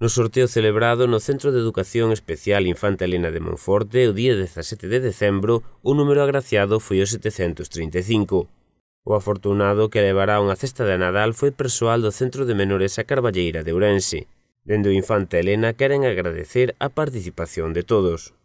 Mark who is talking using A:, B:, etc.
A: No sorteo celebrado no Centro de Educación Especial Infanta Elena de Monforte o día 17 de decembro, o número agraciado foi o 735. O afortunado que levará unha cesta de Nadal foi persoal do Centro de Menores a Carballeira de Ourense. Dende o Infanta Elena queren agradecer a participación de todos.